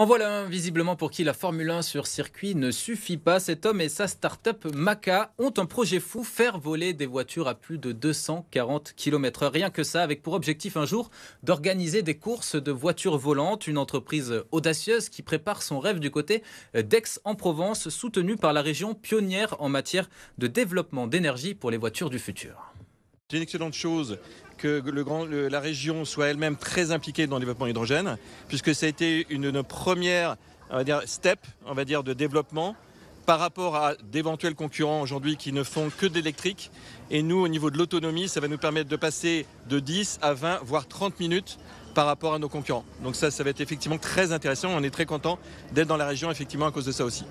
En voilà un, visiblement, pour qui la Formule 1 sur circuit ne suffit pas. Cet homme et sa start-up Maca ont un projet fou, faire voler des voitures à plus de 240 km heure. Rien que ça, avec pour objectif un jour d'organiser des courses de voitures volantes. Une entreprise audacieuse qui prépare son rêve du côté d'Aix-en-Provence, soutenue par la région pionnière en matière de développement d'énergie pour les voitures du futur. C'est une excellente chose que la région soit elle-même très impliquée dans le développement hydrogène, puisque ça a été une, première on dire, step on va dire, de développement par rapport à d'éventuels concurrents aujourd'hui qui ne font que de l'électrique. Et nous, au niveau de l'autonomie, ça va nous permettre de passer de 10 à 20, voire 30 minutes par rapport à nos concurrents. Donc ça, ça va être effectivement très intéressant. On est très content d'être dans la région, effectivement, à cause de ça aussi.